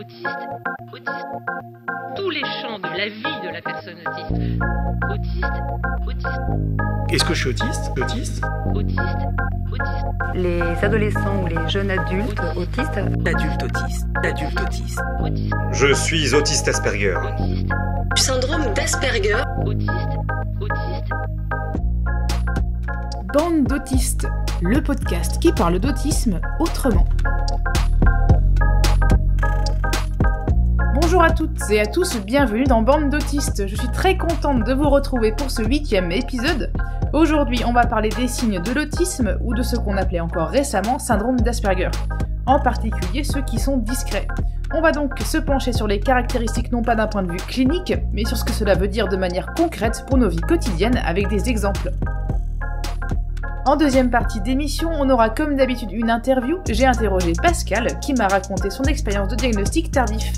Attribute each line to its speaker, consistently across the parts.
Speaker 1: autiste, autiste, tous les champs de la vie de la personne autiste, autiste, autiste. Est-ce que je
Speaker 2: suis autiste Autiste Autiste, autiste. Les adolescents ou les jeunes adultes autistes Adultes autistes, adultes autistes. Je suis autiste Asperger. Syndrome d'Asperger. Autiste, autiste. Bande d'autistes, le podcast qui parle d'autisme autrement. Bonjour à toutes et à tous, bienvenue dans Bande d'autistes. Je suis très contente de vous retrouver pour ce huitième épisode. Aujourd'hui, on va parler des signes de l'autisme ou de ce qu'on appelait encore récemment syndrome d'Asperger, en particulier ceux qui sont discrets. On va donc se pencher sur les caractéristiques non pas d'un point de vue clinique, mais sur ce que cela veut dire de manière concrète pour nos vies quotidiennes avec des exemples. En deuxième partie d'émission, on aura comme d'habitude une interview. J'ai interrogé Pascal qui m'a raconté son expérience de diagnostic tardif.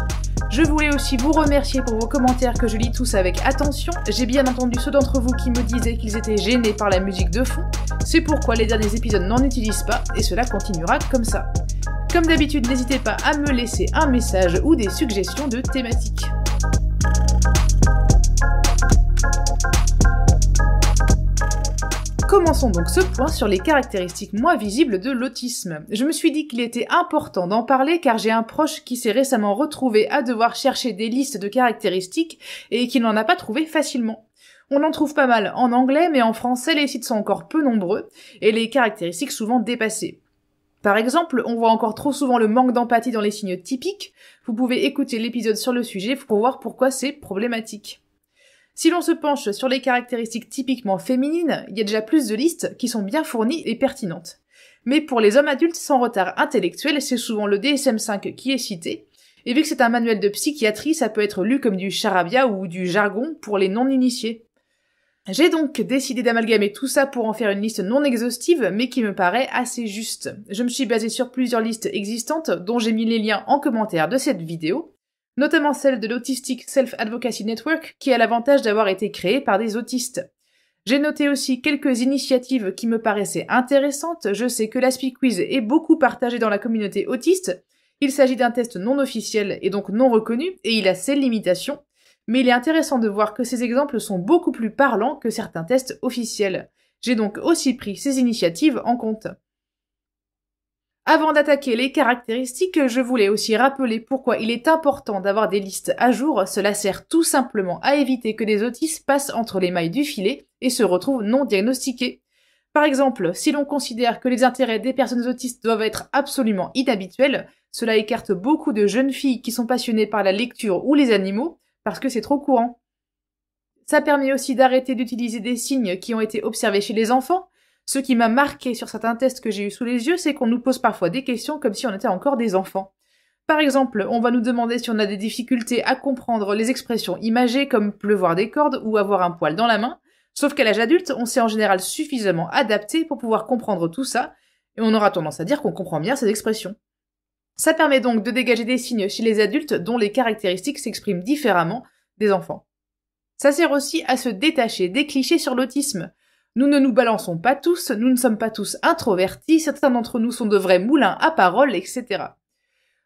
Speaker 2: Je voulais aussi vous remercier pour vos commentaires que je lis tous avec attention. J'ai bien entendu ceux d'entre vous qui me disaient qu'ils étaient gênés par la musique de fond. C'est pourquoi les derniers épisodes n'en utilisent pas et cela continuera comme ça. Comme d'habitude, n'hésitez pas à me laisser un message ou des suggestions de thématiques. Commençons donc ce point sur les caractéristiques moins visibles de l'autisme. Je me suis dit qu'il était important d'en parler car j'ai un proche qui s'est récemment retrouvé à devoir chercher des listes de caractéristiques et qui n'en a pas trouvé facilement. On en trouve pas mal en anglais, mais en français les sites sont encore peu nombreux et les caractéristiques souvent dépassées. Par exemple, on voit encore trop souvent le manque d'empathie dans les signes typiques. Vous pouvez écouter l'épisode sur le sujet pour voir pourquoi c'est problématique. Si l'on se penche sur les caractéristiques typiquement féminines, il y a déjà plus de listes qui sont bien fournies et pertinentes. Mais pour les hommes adultes sans retard intellectuel, c'est souvent le DSM-5 qui est cité, et vu que c'est un manuel de psychiatrie, ça peut être lu comme du charabia ou du jargon pour les non-initiés. J'ai donc décidé d'amalgamer tout ça pour en faire une liste non exhaustive, mais qui me paraît assez juste. Je me suis basé sur plusieurs listes existantes, dont j'ai mis les liens en commentaire de cette vidéo, notamment celle de l'Autistic Self-Advocacy Network, qui a l'avantage d'avoir été créée par des autistes. J'ai noté aussi quelques initiatives qui me paraissaient intéressantes. Je sais que l'AspiQuiz Quiz est beaucoup partagé dans la communauté autiste. Il s'agit d'un test non officiel et donc non reconnu, et il a ses limitations. Mais il est intéressant de voir que ces exemples sont beaucoup plus parlants que certains tests officiels. J'ai donc aussi pris ces initiatives en compte. Avant d'attaquer les caractéristiques, je voulais aussi rappeler pourquoi il est important d'avoir des listes à jour. Cela sert tout simplement à éviter que des autistes passent entre les mailles du filet et se retrouvent non diagnostiqués. Par exemple, si l'on considère que les intérêts des personnes autistes doivent être absolument inhabituels, cela écarte beaucoup de jeunes filles qui sont passionnées par la lecture ou les animaux parce que c'est trop courant. Ça permet aussi d'arrêter d'utiliser des signes qui ont été observés chez les enfants, ce qui m'a marqué sur certains tests que j'ai eus sous les yeux, c'est qu'on nous pose parfois des questions comme si on était encore des enfants. Par exemple, on va nous demander si on a des difficultés à comprendre les expressions imagées comme pleuvoir des cordes ou avoir un poil dans la main, sauf qu'à l'âge adulte, on s'est en général suffisamment adapté pour pouvoir comprendre tout ça, et on aura tendance à dire qu'on comprend bien ces expressions. Ça permet donc de dégager des signes chez les adultes dont les caractéristiques s'expriment différemment des enfants. Ça sert aussi à se détacher des clichés sur l'autisme. Nous ne nous balançons pas tous, nous ne sommes pas tous introvertis, certains d'entre nous sont de vrais moulins à parole, etc.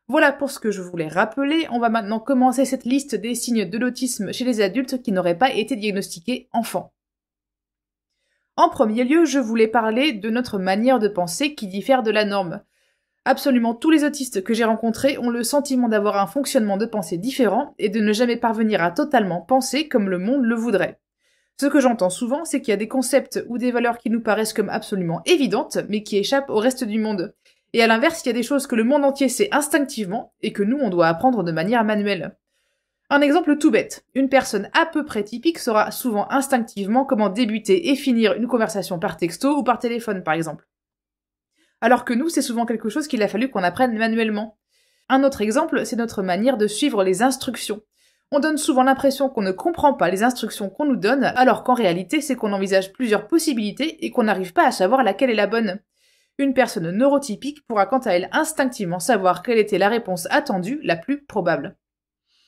Speaker 2: Voilà pour ce que je voulais rappeler. On va maintenant commencer cette liste des signes de l'autisme chez les adultes qui n'auraient pas été diagnostiqués enfants. En premier lieu, je voulais parler de notre manière de penser qui diffère de la norme. Absolument tous les autistes que j'ai rencontrés ont le sentiment d'avoir un fonctionnement de pensée différent et de ne jamais parvenir à totalement penser comme le monde le voudrait. Ce que j'entends souvent, c'est qu'il y a des concepts ou des valeurs qui nous paraissent comme absolument évidentes, mais qui échappent au reste du monde. Et à l'inverse, il y a des choses que le monde entier sait instinctivement et que nous, on doit apprendre de manière manuelle. Un exemple tout bête. Une personne à peu près typique saura souvent instinctivement comment débuter et finir une conversation par texto ou par téléphone, par exemple. Alors que nous, c'est souvent quelque chose qu'il a fallu qu'on apprenne manuellement. Un autre exemple, c'est notre manière de suivre les instructions. On donne souvent l'impression qu'on ne comprend pas les instructions qu'on nous donne, alors qu'en réalité, c'est qu'on envisage plusieurs possibilités et qu'on n'arrive pas à savoir laquelle est la bonne. Une personne neurotypique pourra quant à elle instinctivement savoir quelle était la réponse attendue, la plus probable.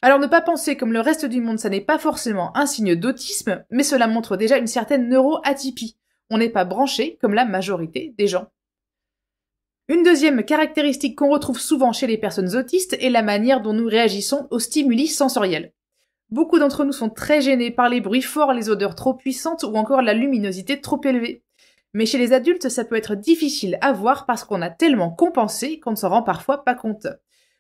Speaker 2: Alors ne pas penser comme le reste du monde, ça n'est pas forcément un signe d'autisme, mais cela montre déjà une certaine neuroatypie. On n'est pas branché comme la majorité des gens. Une deuxième caractéristique qu'on retrouve souvent chez les personnes autistes est la manière dont nous réagissons aux stimuli sensoriels. Beaucoup d'entre nous sont très gênés par les bruits forts, les odeurs trop puissantes ou encore la luminosité trop élevée. Mais chez les adultes, ça peut être difficile à voir parce qu'on a tellement compensé qu'on ne s'en rend parfois pas compte.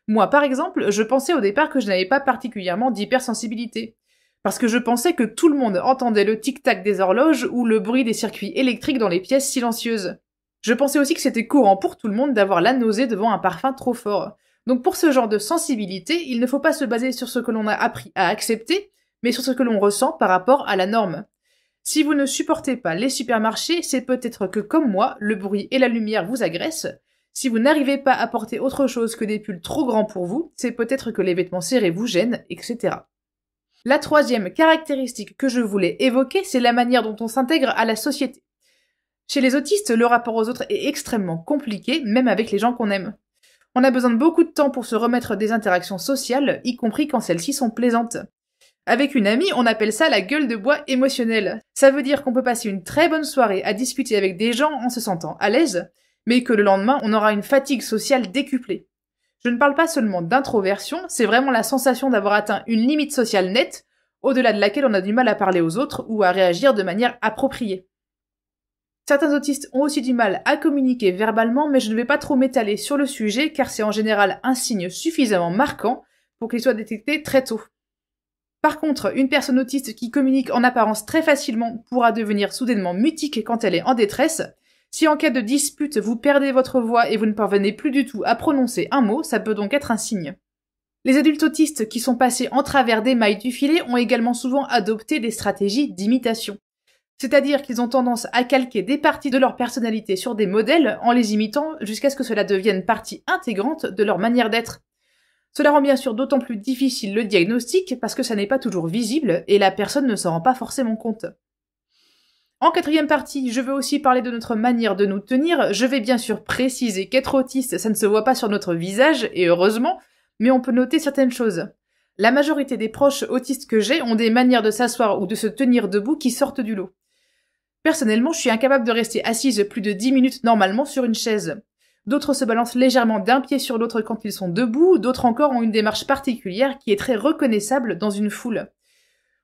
Speaker 2: Moi, par exemple, je pensais au départ que je n'avais pas particulièrement d'hypersensibilité. Parce que je pensais que tout le monde entendait le tic-tac des horloges ou le bruit des circuits électriques dans les pièces silencieuses. Je pensais aussi que c'était courant pour tout le monde d'avoir la nausée devant un parfum trop fort. Donc pour ce genre de sensibilité, il ne faut pas se baser sur ce que l'on a appris à accepter, mais sur ce que l'on ressent par rapport à la norme. Si vous ne supportez pas les supermarchés, c'est peut-être que comme moi, le bruit et la lumière vous agressent. Si vous n'arrivez pas à porter autre chose que des pulls trop grands pour vous, c'est peut-être que les vêtements serrés vous gênent, etc. La troisième caractéristique que je voulais évoquer, c'est la manière dont on s'intègre à la société. Chez les autistes, le rapport aux autres est extrêmement compliqué, même avec les gens qu'on aime. On a besoin de beaucoup de temps pour se remettre des interactions sociales, y compris quand celles-ci sont plaisantes. Avec une amie, on appelle ça la gueule de bois émotionnelle. Ça veut dire qu'on peut passer une très bonne soirée à discuter avec des gens en se sentant à l'aise, mais que le lendemain, on aura une fatigue sociale décuplée. Je ne parle pas seulement d'introversion, c'est vraiment la sensation d'avoir atteint une limite sociale nette, au-delà de laquelle on a du mal à parler aux autres ou à réagir de manière appropriée. Certains autistes ont aussi du mal à communiquer verbalement, mais je ne vais pas trop m'étaler sur le sujet car c'est en général un signe suffisamment marquant pour qu'il soit détecté très tôt. Par contre, une personne autiste qui communique en apparence très facilement pourra devenir soudainement mutique quand elle est en détresse. Si en cas de dispute, vous perdez votre voix et vous ne parvenez plus du tout à prononcer un mot, ça peut donc être un signe. Les adultes autistes qui sont passés en travers des mailles du filet ont également souvent adopté des stratégies d'imitation. C'est-à-dire qu'ils ont tendance à calquer des parties de leur personnalité sur des modèles en les imitant jusqu'à ce que cela devienne partie intégrante de leur manière d'être. Cela rend bien sûr d'autant plus difficile le diagnostic parce que ça n'est pas toujours visible et la personne ne s'en rend pas forcément compte. En quatrième partie, je veux aussi parler de notre manière de nous tenir. Je vais bien sûr préciser qu'être autiste, ça ne se voit pas sur notre visage, et heureusement, mais on peut noter certaines choses. La majorité des proches autistes que j'ai ont des manières de s'asseoir ou de se tenir debout qui sortent du lot. Personnellement, je suis incapable de rester assise plus de 10 minutes normalement sur une chaise. D'autres se balancent légèrement d'un pied sur l'autre quand ils sont debout, d'autres encore ont une démarche particulière qui est très reconnaissable dans une foule.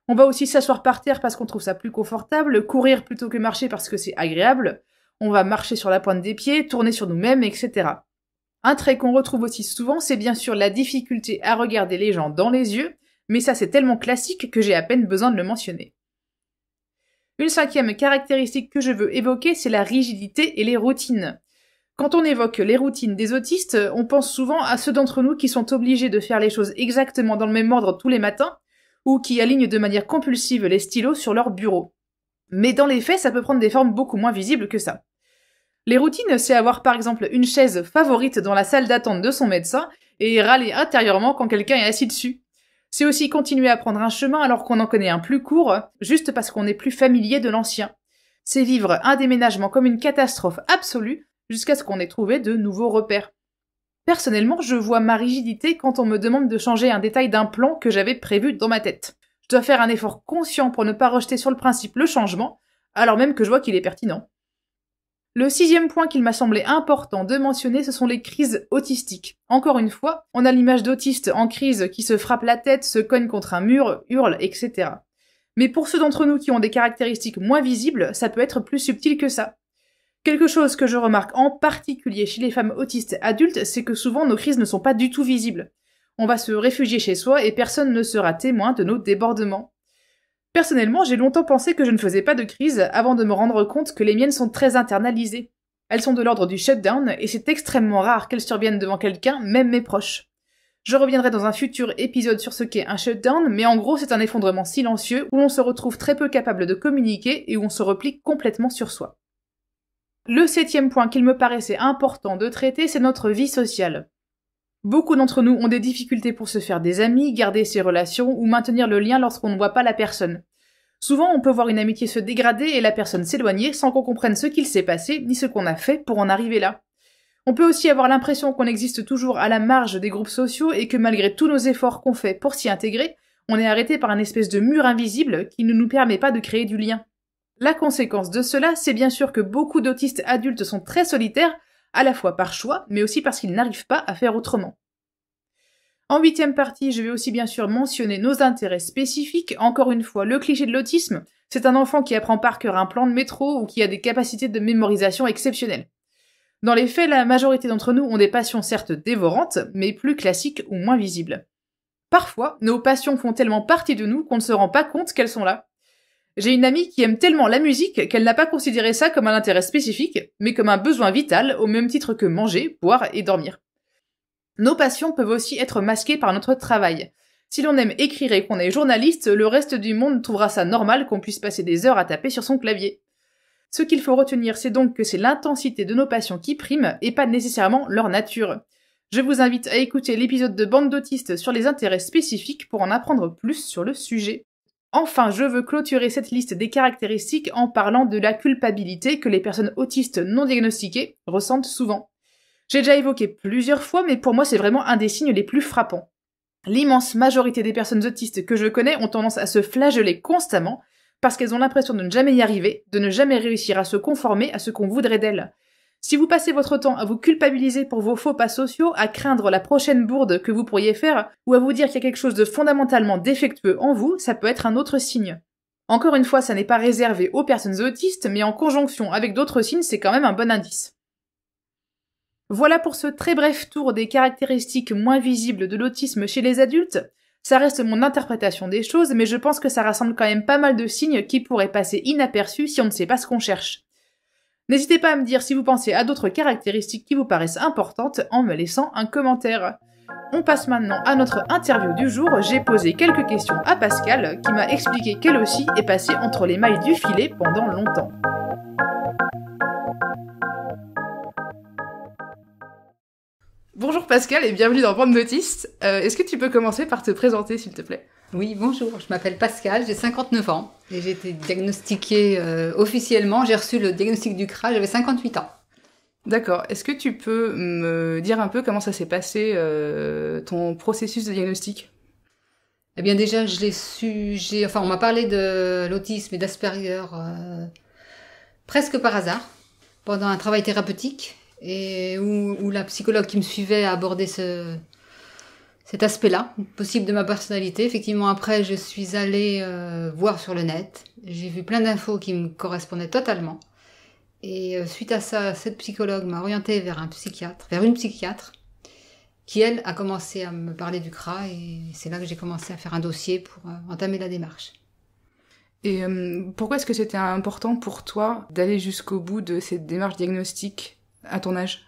Speaker 2: On va aussi s'asseoir par terre parce qu'on trouve ça plus confortable, courir plutôt que marcher parce que c'est agréable, on va marcher sur la pointe des pieds, tourner sur nous-mêmes, etc. Un trait qu'on retrouve aussi souvent, c'est bien sûr la difficulté à regarder les gens dans les yeux, mais ça c'est tellement classique que j'ai à peine besoin de le mentionner. Une cinquième caractéristique que je veux évoquer, c'est la rigidité et les routines. Quand on évoque les routines des autistes, on pense souvent à ceux d'entre nous qui sont obligés de faire les choses exactement dans le même ordre tous les matins, ou qui alignent de manière compulsive les stylos sur leur bureau. Mais dans les faits, ça peut prendre des formes beaucoup moins visibles que ça. Les routines, c'est avoir par exemple une chaise favorite dans la salle d'attente de son médecin et râler intérieurement quand quelqu'un est assis dessus. C'est aussi continuer à prendre un chemin alors qu'on en connaît un plus court, juste parce qu'on est plus familier de l'ancien. C'est vivre un déménagement comme une catastrophe absolue jusqu'à ce qu'on ait trouvé de nouveaux repères. Personnellement, je vois ma rigidité quand on me demande de changer un détail d'un plan que j'avais prévu dans ma tête. Je dois faire un effort conscient pour ne pas rejeter sur le principe le changement, alors même que je vois qu'il est pertinent. Le sixième point qu'il m'a semblé important de mentionner, ce sont les crises autistiques. Encore une fois, on a l'image d'autistes en crise qui se frappent la tête, se cogne contre un mur, hurlent, etc. Mais pour ceux d'entre nous qui ont des caractéristiques moins visibles, ça peut être plus subtil que ça. Quelque chose que je remarque en particulier chez les femmes autistes adultes, c'est que souvent nos crises ne sont pas du tout visibles. On va se réfugier chez soi et personne ne sera témoin de nos débordements. Personnellement, j'ai longtemps pensé que je ne faisais pas de crise avant de me rendre compte que les miennes sont très internalisées. Elles sont de l'ordre du shutdown et c'est extrêmement rare qu'elles surviennent devant quelqu'un, même mes proches. Je reviendrai dans un futur épisode sur ce qu'est un shutdown, mais en gros c'est un effondrement silencieux où l'on se retrouve très peu capable de communiquer et où on se replique complètement sur soi. Le septième point qu'il me paraissait important de traiter, c'est notre vie sociale. Beaucoup d'entre nous ont des difficultés pour se faire des amis, garder ses relations ou maintenir le lien lorsqu'on ne voit pas la personne. Souvent, on peut voir une amitié se dégrader et la personne s'éloigner sans qu'on comprenne ce qu'il s'est passé ni ce qu'on a fait pour en arriver là. On peut aussi avoir l'impression qu'on existe toujours à la marge des groupes sociaux et que malgré tous nos efforts qu'on fait pour s'y intégrer, on est arrêté par un espèce de mur invisible qui ne nous permet pas de créer du lien. La conséquence de cela, c'est bien sûr que beaucoup d'autistes adultes sont très solitaires à la fois par choix, mais aussi parce qu'ils n'arrivent pas à faire autrement. En huitième partie, je vais aussi bien sûr mentionner nos intérêts spécifiques. Encore une fois, le cliché de l'autisme, c'est un enfant qui apprend par cœur un plan de métro ou qui a des capacités de mémorisation exceptionnelles. Dans les faits, la majorité d'entre nous ont des passions certes dévorantes, mais plus classiques ou moins visibles. Parfois, nos passions font tellement partie de nous qu'on ne se rend pas compte qu'elles sont là. J'ai une amie qui aime tellement la musique qu'elle n'a pas considéré ça comme un intérêt spécifique, mais comme un besoin vital au même titre que manger, boire et dormir. Nos passions peuvent aussi être masquées par notre travail. Si l'on aime écrire et qu'on est journaliste, le reste du monde trouvera ça normal qu'on puisse passer des heures à taper sur son clavier. Ce qu'il faut retenir, c'est donc que c'est l'intensité de nos passions qui prime et pas nécessairement leur nature. Je vous invite à écouter l'épisode de Bande d'autistes sur les intérêts spécifiques pour en apprendre plus sur le sujet. Enfin, je veux clôturer cette liste des caractéristiques en parlant de la culpabilité que les personnes autistes non diagnostiquées ressentent souvent. J'ai déjà évoqué plusieurs fois, mais pour moi c'est vraiment un des signes les plus frappants. L'immense majorité des personnes autistes que je connais ont tendance à se flageller constamment parce qu'elles ont l'impression de ne jamais y arriver, de ne jamais réussir à se conformer à ce qu'on voudrait d'elles. Si vous passez votre temps à vous culpabiliser pour vos faux pas sociaux, à craindre la prochaine bourde que vous pourriez faire, ou à vous dire qu'il y a quelque chose de fondamentalement défectueux en vous, ça peut être un autre signe. Encore une fois, ça n'est pas réservé aux personnes autistes, mais en conjonction avec d'autres signes, c'est quand même un bon indice. Voilà pour ce très bref tour des caractéristiques moins visibles de l'autisme chez les adultes. Ça reste mon interprétation des choses, mais je pense que ça rassemble quand même pas mal de signes qui pourraient passer inaperçus si on ne sait pas ce qu'on cherche. N'hésitez pas à me dire si vous pensez à d'autres caractéristiques qui vous paraissent importantes en me laissant un commentaire. On passe maintenant à notre interview du jour. J'ai posé quelques questions à Pascal qui m'a expliqué qu'elle aussi est passée entre les mailles du filet pendant longtemps. Bonjour Pascal et bienvenue dans Bande notice euh, Est-ce que tu peux commencer par te présenter s'il te plaît oui, bonjour, je m'appelle
Speaker 1: Pascal, j'ai 59 ans et j'ai été diagnostiquée euh, officiellement, j'ai reçu le diagnostic du CRA, j'avais 58 ans.
Speaker 2: D'accord, est-ce que tu peux me dire un peu comment ça s'est passé euh, ton processus de diagnostic Eh bien déjà, je l'ai su,
Speaker 1: j'ai, enfin on m'a parlé de l'autisme et d'Asperger euh, presque par hasard, pendant un travail thérapeutique, et où la psychologue qui me suivait a abordé ce, cet aspect-là possible de ma personnalité. Effectivement, après, je suis allée euh, voir sur le net. J'ai vu plein d'infos qui me correspondaient totalement. Et euh, suite à ça, cette psychologue m'a orientée vers un psychiatre, vers une psychiatre, qui elle a commencé à me parler du CRA. Et c'est là que j'ai commencé à faire un dossier pour euh, entamer la
Speaker 2: démarche. Et pourquoi est-ce que c'était important pour toi d'aller jusqu'au bout de cette démarche diagnostique à ton âge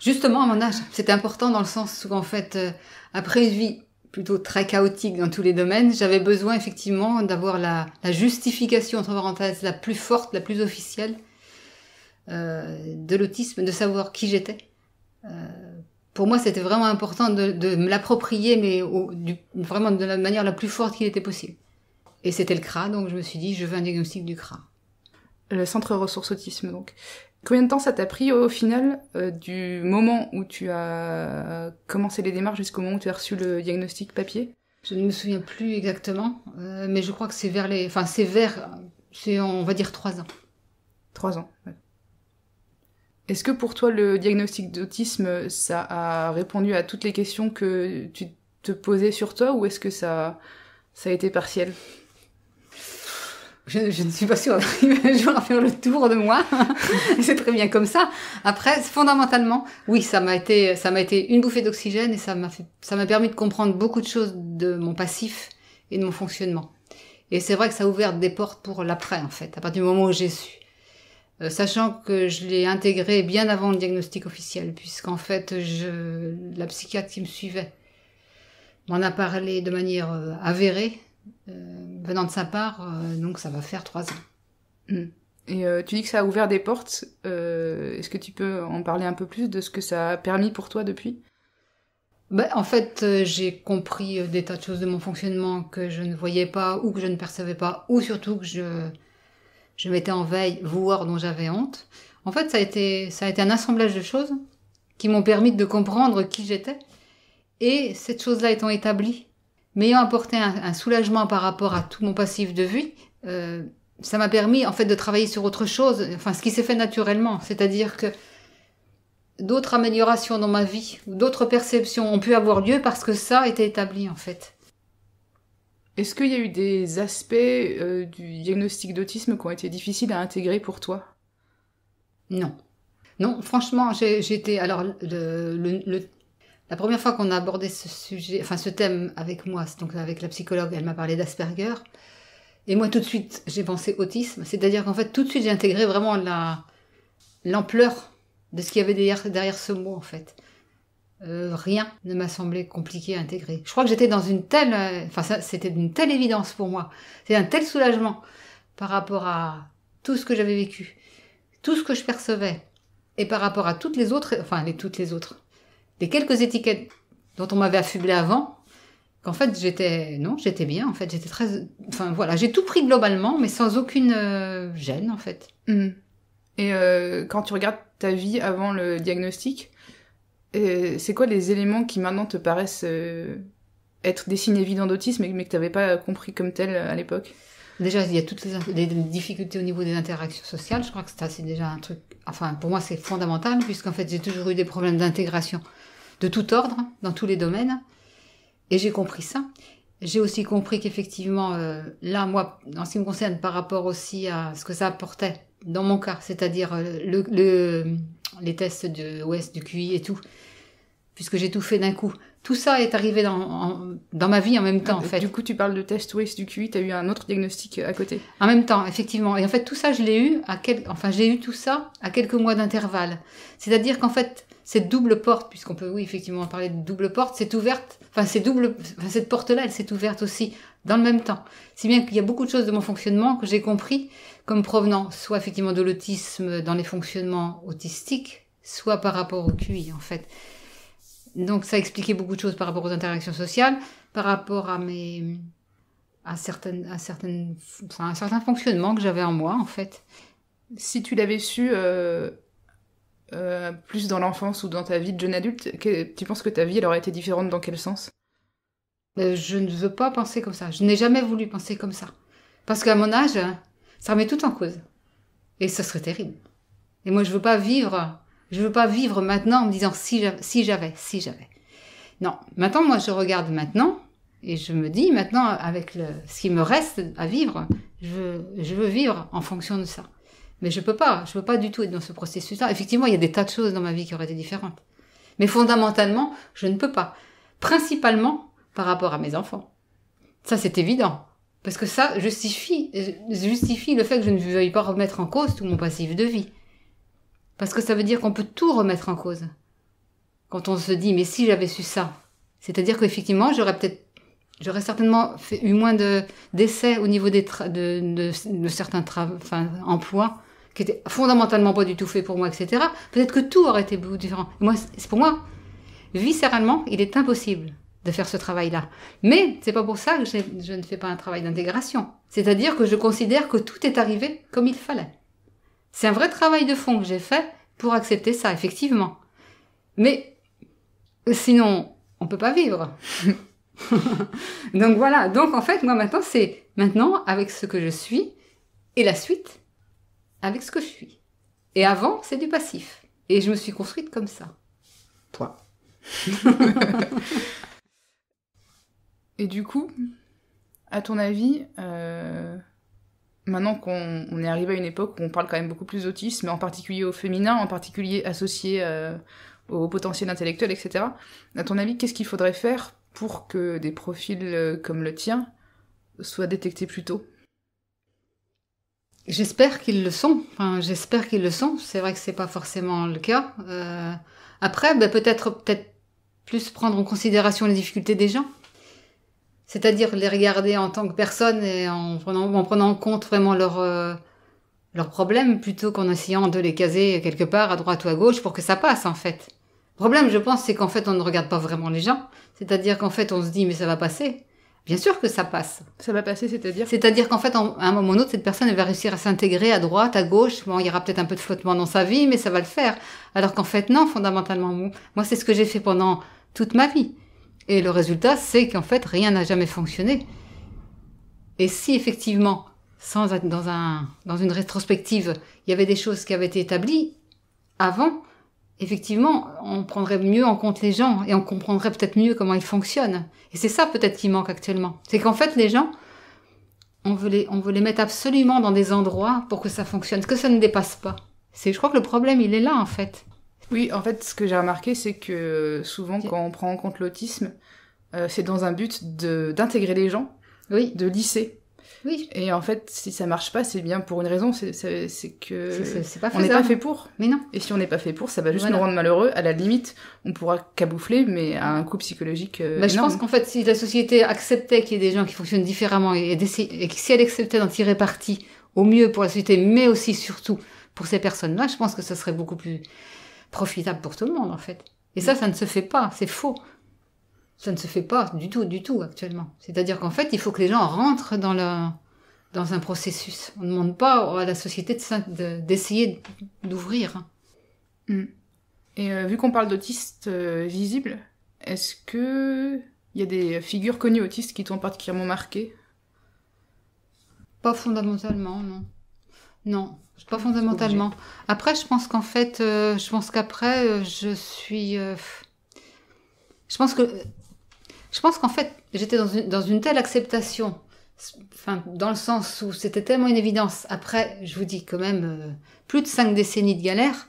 Speaker 2: Justement, à mon âge, c'était important dans le
Speaker 1: sens où, en fait, euh, après une vie plutôt très chaotique dans tous les domaines, j'avais besoin effectivement d'avoir la, justification, entre parenthèses, la plus forte, la plus officielle euh, de l'autisme, de savoir qui j'étais. Euh, pour moi, c'était vraiment important de, de me l'approprier, mais du, vraiment de la manière la plus forte qu'il était possible.
Speaker 2: Et c'était le CRA, donc je me suis dit, je veux un diagnostic du CRA. Le centre ressources autisme, donc. Combien de temps ça t'a pris au final euh, du moment où tu as commencé les démarches jusqu'au moment où tu as reçu le diagnostic papier Je ne me souviens plus exactement, euh,
Speaker 1: mais je crois que c'est vers les, enfin c'est vers, c'est on va dire trois ans. Trois ans. Ouais.
Speaker 2: Est-ce que pour toi le diagnostic d'autisme ça a répondu à toutes les questions que tu te posais sur toi ou est-ce que ça a été partiel je, ne suis pas sûre d'arriver un jour faire le tour de moi.
Speaker 1: c'est très bien comme ça. Après, fondamentalement, oui, ça m'a été, ça m'a été une bouffée d'oxygène et ça m'a fait, ça m'a permis de comprendre beaucoup de choses de mon passif et de mon fonctionnement. Et c'est vrai que ça a ouvert des portes pour l'après, en fait, à partir du moment où j'ai su. Euh, sachant que je l'ai intégré bien avant le diagnostic officiel, puisqu'en fait, je, la psychiatre qui me suivait m'en a parlé de manière euh, avérée, euh, venant
Speaker 2: de sa part, euh, donc ça va faire trois ans. Mm. Et euh, tu dis que ça a ouvert des portes. Est-ce que tu peux en parler un peu plus de ce que ça a permis pour toi depuis
Speaker 1: bah, En fait, j'ai compris des tas de choses de mon fonctionnement que je ne voyais pas ou que je ne percevais pas, ou surtout que je, je m'étais en veille, voire dont j'avais honte. En fait, ça a, été, ça a été un assemblage de choses qui m'ont permis de comprendre qui j'étais. Et cette chose-là étant établie, m'ayant apporté un, soulagement par rapport à tout mon passif de vie, euh, ça m'a permis en fait de travailler sur autre chose, enfin ce qui s'est fait naturellement, c'est-à-dire que d'autres améliorations dans ma vie d'autres perceptions ont pu avoir lieu parce que ça était établi en fait.
Speaker 2: Est-ce qu'il y a eu des aspects euh, du diagnostic d'autisme qui ont été difficiles à intégrer pour toi Non. Non, franchement, j'étais. Alors, la
Speaker 1: première fois qu'on a abordé ce sujet, enfin ce thème avec moi, donc avec la psychologue, elle m'a parlé d'Asperger. Et moi, tout de suite, j'ai pensé autisme. C'est-à-dire qu'en fait, tout de suite, j'ai intégré vraiment la, l'ampleur de ce qu'il y avait derrière, ce mot, en fait. Euh, rien ne m'a semblé compliqué à intégrer. Je crois que j'étais dans une telle, euh, enfin, c'était d'une telle évidence pour moi. C'est un tel soulagement par rapport à tout ce que j'avais vécu, tout ce que je percevais, et par rapport à toutes les autres, enfin, les, toutes les autres, des quelques étiquettes dont on m'avait affublé avant, qu'en fait j'étais non, j'étais bien en fait, j'étais très enfin voilà, j'ai tout pris globalement mais sans aucune euh, gêne en fait. Mm. Et
Speaker 2: euh, quand tu regardes ta vie avant le diagnostic, euh, c'est quoi les éléments qui maintenant te paraissent être des signes évidents d'autisme mais, que tu n'avais pas compris comme tel à l'époque
Speaker 1: Déjà, il y a toutes les, difficultés au niveau des interactions sociales. Je crois que c'est déjà un truc. Enfin, pour moi, c'est fondamental, puisqu'en fait, j'ai toujours eu des problèmes d'intégration de tout ordre, dans tous les domaines. Et j'ai compris ça. J'ai aussi compris qu'effectivement, euh, là, moi, en ce qui me concerne, par rapport aussi à ce que ça apportait dans mon cas, c'est-à-dire euh, le, les tests de OS, du QI et tout, puisque j'ai tout fait d'un coup. Tout ça est arrivé dans, ma vie en même temps, en ah, fait. Du coup, tu parles de test OS, du QI, tu as eu un autre diagnostic euh, à côté. En même temps, effectivement. Et en fait, tout ça, je l'ai eu à quel... enfin, j'ai eu tout ça à quelques mois d'intervalle. C'est-à-dire qu'en fait, cette double porte, puisqu'on peut, oui, effectivement parler de double porte, c'est ouverte, enfin, c'est double, cette porte-là, elle s'est ouverte aussi dans le même temps. Si bien qu'il y a beaucoup de choses de mon fonctionnement que j'ai compris comme provenant soit effectivement de l'autisme dans les fonctionnements autistiques, soit par rapport au QI, en fait. Donc, ça expliquait beaucoup de choses par rapport aux interactions sociales, par rapport à mes, à certaines, à certaines, enfin, à certains fonctionnements que j'avais en moi, en fait. Si tu l'avais su,
Speaker 2: euh euh, plus dans l'enfance ou dans ta vie de jeune adulte, que, tu penses que ta vie elle aurait été différente dans quel sens euh, Je ne veux pas penser comme ça. Je n'ai jamais voulu penser
Speaker 1: comme ça. Parce qu'à mon âge, ça remet tout en cause. Et ce serait terrible. Et moi, je veux pas vivre. Je veux pas vivre maintenant en me disant si j'avais, si j'avais, si Non. Maintenant, moi, je regarde maintenant et je me dis maintenant avec le, ce qui me reste à vivre, je, je veux vivre en fonction de ça. Mais je peux pas, je peux pas du tout être dans ce processus-là. Effectivement, il y a des tas de choses dans ma vie qui auraient été différentes. Mais fondamentalement, je ne peux pas. Principalement par rapport à mes enfants. Ça, c'est évident. Parce que ça justifie, justifie le fait que je ne veuille pas remettre en cause tout mon passif de vie. Parce que ça veut dire qu'on peut tout remettre en cause. Quand on se dit, mais si j'avais su ça. C'est-à-dire qu'effectivement, j'aurais peut-être, j'aurais certainement fait, eu moins de, d'essais au niveau des de, certains emplois qui était fondamentalement pas du tout fait pour moi, etc. Peut-être que tout aurait été différent. moi, c'est pour moi, viscéralement, il est impossible de faire ce travail-là. Mais c'est pas pour ça que je, je ne fais pas un travail d'intégration. C'est-à-dire que je considère que tout est arrivé comme il fallait. C'est un vrai travail de fond que j'ai fait pour accepter ça, effectivement. Mais sinon, on peut pas vivre. Donc voilà. Donc en fait, moi maintenant, c'est maintenant avec ce que je suis et la suite, avec ce que je suis. Et avant, c'est du passif. Et je me suis construite comme ça.
Speaker 2: Toi. Et du coup, à ton avis, euh, maintenant qu'on est arrivé à une époque où on parle quand même beaucoup plus mais en particulier au féminin, en particulier associé euh, au potentiel intellectuel, etc., à ton avis, qu'est-ce qu'il faudrait faire pour que des profils euh, comme le tien soient détectés
Speaker 1: plus tôt J'espère qu'ils le sont. Enfin, j'espère qu'ils le sont. C'est vrai que c'est pas forcément le cas. Euh, après, ben, peut-être, peut-être plus prendre en considération les difficultés des gens. C'est-à-dire les regarder en tant que personnes et en prenant, en prenant compte vraiment leurs euh, problèmes plutôt qu'en essayant de les caser quelque part à droite ou à gauche pour que ça passe en fait. Le problème, je pense, c'est qu'en fait, on ne regarde pas vraiment les gens. C'est-à-dire qu'en fait, on se dit, mais ça va passer. Bien sûr que ça passe. Ça va passer, c'est-à-dire C'est-à-dire qu'en fait, à un moment ou autre, cette personne elle va réussir à s'intégrer à droite, à gauche. Bon, il y aura peut-être un peu de flottement dans sa vie, mais ça va le faire. Alors qu'en fait, non, fondamentalement, moi, c'est ce que j'ai fait pendant toute ma vie. Et le résultat, c'est qu'en fait, rien n'a jamais fonctionné. Et si effectivement, sans dans, un, dans une rétrospective, il y avait des choses qui avaient été établies avant, effectivement, on prendrait mieux en compte les gens et on comprendrait peut-être mieux comment ils fonctionnent. Et c'est ça peut-être qui manque actuellement. C'est qu'en fait, les gens, on veut les, on veut les mettre absolument dans des endroits pour que ça fonctionne, que ça ne dépasse pas. C'est, je crois
Speaker 2: que le problème, il est là, en fait. Oui, en fait, ce que j'ai remarqué, c'est que souvent, quand on prend en compte l'autisme, euh, c'est dans un but d'intégrer les gens, oui. de lisser. Oui. Et en fait, si ça marche pas, c'est bien pour une raison, c'est que on n'est pas fait pour. Mais non. Et si on n'est pas fait pour, ça va juste nous rendre malheureux. À la limite, on pourra caboufler, mais à un coup psychologique. Mais euh, bah, je pense qu'en
Speaker 1: fait, si la société acceptait qu'il y ait des gens qui fonctionnent différemment et, et si elle acceptait d'en tirer parti au mieux pour la société, mais aussi surtout pour ces personnes-là, je pense que ça serait beaucoup plus profitable pour tout le monde en fait. Et ça, mm. ça ne se fait pas, c'est faux ça ne se fait pas du tout, du tout actuellement. C'est-à-dire qu'en fait, il faut que les gens rentrent dans, la, dans un processus. On ne demande pas à la société d'essayer
Speaker 2: d'ouvrir. Hmm. Et euh, vu qu'on parle d'autistes euh, visibles, est-ce que il y a des figures connues autistes qui t'ont particulièrement marqué
Speaker 1: Pas fondamentalement, non. Non, pas fondamentalement. Après, je pense qu'en fait, euh, je pense qu'après, je suis. je pense que je pense qu'en fait, j'étais dans une, telle acceptation, enfin, dans le sens où c'était tellement une évidence. Après, je vous dis quand même, euh, plus de cinq décennies de galère,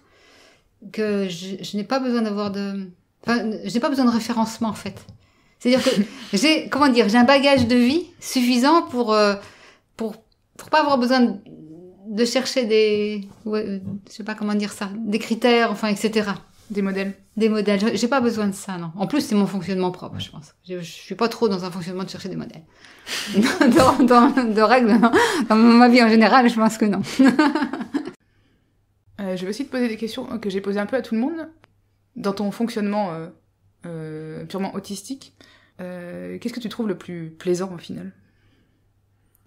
Speaker 1: que je, n'ai pas besoin d'avoir de. Enfin, pas besoin de référencement, en fait. C'est-à-dire que j'ai, comment dire, j'ai un bagage de vie suffisant pour, euh, pour, pour pas avoir besoin de, chercher des, euh, je sais pas comment dire ça, des critères, enfin, etc. Des modèles Des modèles. J'ai pas besoin de ça, non. En plus, c'est mon fonctionnement propre, je pense. Je, suis pas trop dans un fonctionnement de chercher des modèles. dans, de règles, Dans ma vie en général, je pense que non.
Speaker 2: Euh, je vais aussi te poser des questions euh, que j'ai posées un peu à tout le monde. Dans ton fonctionnement euh, purement autistique, qu'est-ce que tu trouves le plus plaisant au final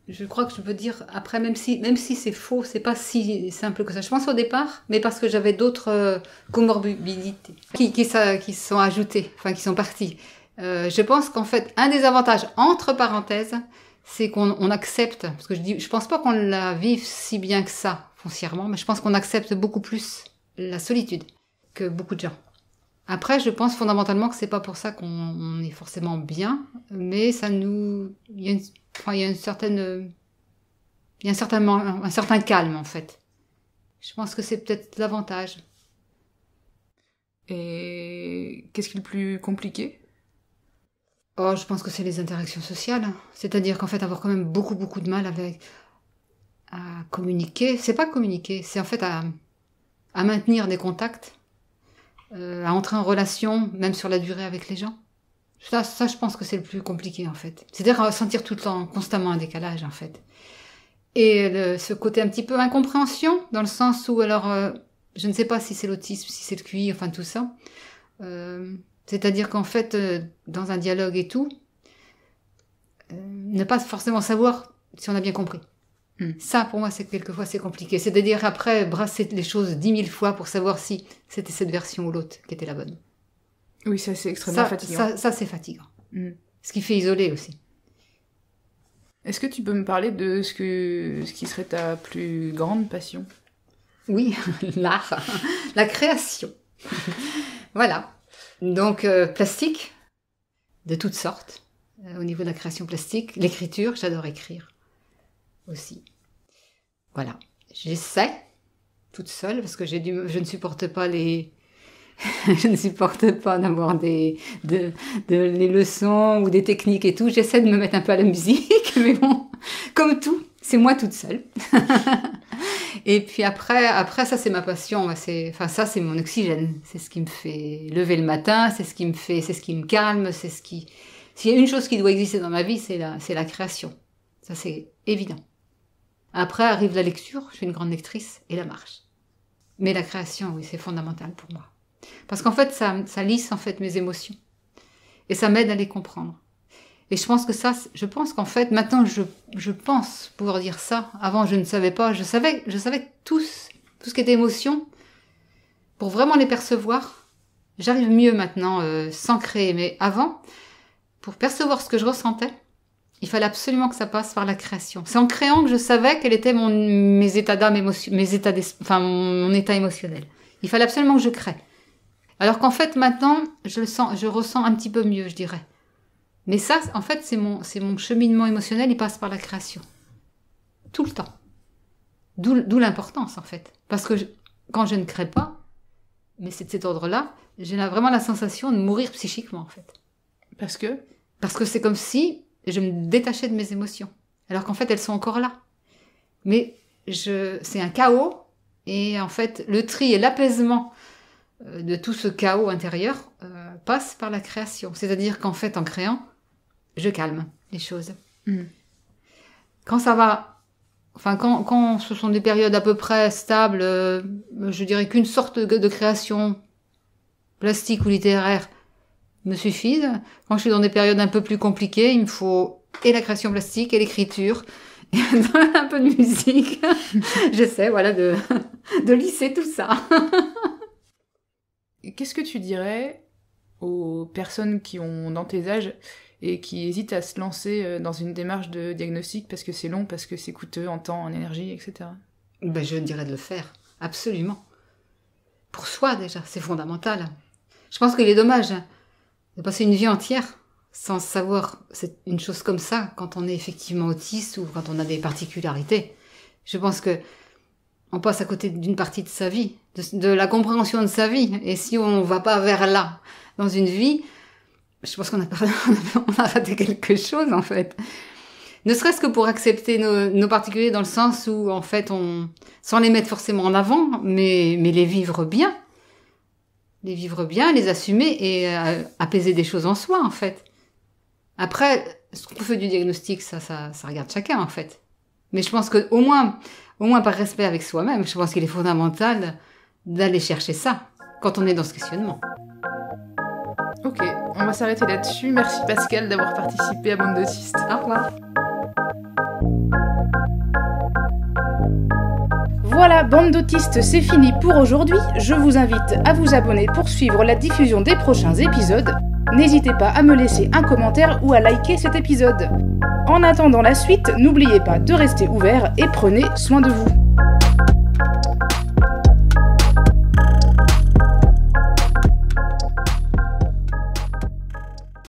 Speaker 1: je crois que je peux dire après, même si, même si c'est faux, c'est pas si simple que ça. Je pense au départ, mais parce que j'avais d'autres euh, comorbidités qui, qui, sont ajoutées, enfin qui sont parties. Euh, je pense qu'en fait, un des avantages, entre parenthèses, c'est qu'on accepte, parce que je dis, je pense pas qu'on la vive si bien que ça, foncièrement, mais je pense qu'on accepte beaucoup plus la solitude que beaucoup de gens. Après, je pense fondamentalement que c'est pas pour ça qu'on est forcément bien, mais ça nous, il y a une, certaine, il y un certain, calme en fait. Je pense que c'est peut-être l'avantage. Et qu'est-ce qui est le plus compliqué Oh, je pense que c'est les interactions sociales. Hein. C'est-à-dire qu'en fait, avoir quand même beaucoup, beaucoup de mal avec à communiquer. C'est pas communiquer, c'est en fait à maintenir des contacts euh, à entrer en relation, même sur la durée avec les gens. Ça, ça je pense que c'est le plus compliqué en fait. C'est-à-dire sentir tout le temps constamment un décalage en fait. Et ce côté un petit peu incompréhension, dans le sens où alors, euh, je ne sais pas si c'est l'autisme, si c'est le QI, enfin tout ça. Euh, c'est-à-dire qu'en fait, dans un dialogue et tout, ne pas forcément savoir si on a bien compris. Hmm. Ça, pour moi, c'est quelquefois c'est compliqué. C'est-à-dire après brasser les choses dix mille fois pour savoir si c'était cette version ou l'autre qui était la bonne. Oui, ça c'est extrêmement ça, fatigant.
Speaker 2: Ça, c'est fatigant. Hmm. Ce qui fait isoler aussi. Est-ce que tu peux me parler de ce, que, ce qui serait ta plus grande passion Oui, l'art,
Speaker 1: la création. voilà. Donc, euh, plastique, de toutes sortes, euh, au niveau de la création plastique. L'écriture, j'adore écrire aussi. Voilà. J'essaie toute seule parce que je ne supporte pas les, je ne supporte pas d'avoir des, les leçons ou des techniques et tout. J'essaie de me mettre un peu à la musique, mais bon, comme tout, c'est moi toute seule. et puis après, après ça c'est ma passion. C'est, enfin ça c'est mon oxygène. C'est ce qui me fait lever le matin. C'est ce qui me fait, c'est ce qui me calme. C'est ce qui, s'il y a une chose qui doit exister dans ma vie, c'est la, c'est la création. Ça c'est évident. Après arrive la lecture, je suis une grande lectrice, et la marche. Mais la création, oui, c'est fondamental pour moi. Parce qu'en fait, ça, ça lisse en fait mes émotions. Et ça m'aide à les comprendre. Et je pense que ça, je pense qu'en fait, maintenant je, je pense pouvoir dire ça. Avant, je ne savais pas. Je savais, je savais tous, tout ce qui est émotion. Pour vraiment les percevoir, j'arrive mieux maintenant euh, sans créer. Mais avant, pour percevoir ce que je ressentais, il fallait absolument que ça passe par la création. C'est en créant que je savais quel était mon, mes états d'âme, mes états mon, état émotionnel. Il fallait absolument que je crée. Alors qu'en fait, maintenant, je sens, je ressens un petit peu mieux, je dirais. Mais ça, en fait, c'est mon, mon cheminement émotionnel, il passe par la création. Tout le temps. D'où, d'où l'importance, en fait. Parce que quand je ne crée pas, mais c'est de cet ordre-là, j'ai vraiment la sensation de mourir psychiquement, en fait. Parce que Parce que c'est comme si je me détachais de mes émotions. Alors qu'en fait, elles sont encore là. Mais je, c'est un chaos. Et en fait, le tri et l'apaisement euh, de tout ce chaos intérieur euh, passe par la création. C'est-à-dire qu'en fait, en créant, je calme les choses. Mm. Quand ça va, enfin, quand, quand, ce sont des périodes à peu près stables, euh, je dirais qu'une sorte de création plastique ou littéraire me suffisent. Quand je suis dans des périodes un peu plus compliquées, il me faut et la création plastique et l'écriture.
Speaker 2: Et un peu de musique. J'essaie, voilà, de, de lisser tout ça. Qu'est-ce que tu dirais aux personnes qui ont dans tes âges et qui hésitent à se lancer euh, dans une démarche de diagnostic parce que c'est long, parce que c'est coûteux en temps, en énergie, etc. Ben, je dirais de le faire, absolument.
Speaker 1: Pour soi déjà, c'est fondamental. Je pense qu'il est dommage de passer une vie entière sans savoir c'est une chose comme ça quand on est effectivement autiste ou quand on a des particularités. Je pense que on passe à côté d'une partie de sa vie, de, la compréhension de sa vie. Et si on ne va pas vers là dans une vie, je pense qu'on a, a raté quelque chose en fait. Ne serait-ce que pour accepter nos, particuliers dans le sens où en fait on, sans les mettre forcément en avant, mais les vivre bien les vivre bien, les assumer et euh, apaiser des choses en soi, en fait. Après, ce qu'on fait du diagnostic, ça, ça, regarde chacun, en fait. Mais je pense que, au moins, au moins par respect avec soi-même, je pense qu'il est fondamental d'aller chercher ça quand on est dans ce questionnement.
Speaker 2: Ok, on va s'arrêter là-dessus. Merci Pascal d'avoir participé à Bande d'autistes. Au voilà, bande d'autistes, c'est fini pour aujourd'hui. Je vous invite à vous abonner pour suivre la diffusion des prochains épisodes. N'hésitez pas à me laisser un commentaire ou à liker cet épisode. En attendant la suite, n'oubliez pas de rester ouvert et prenez soin de vous.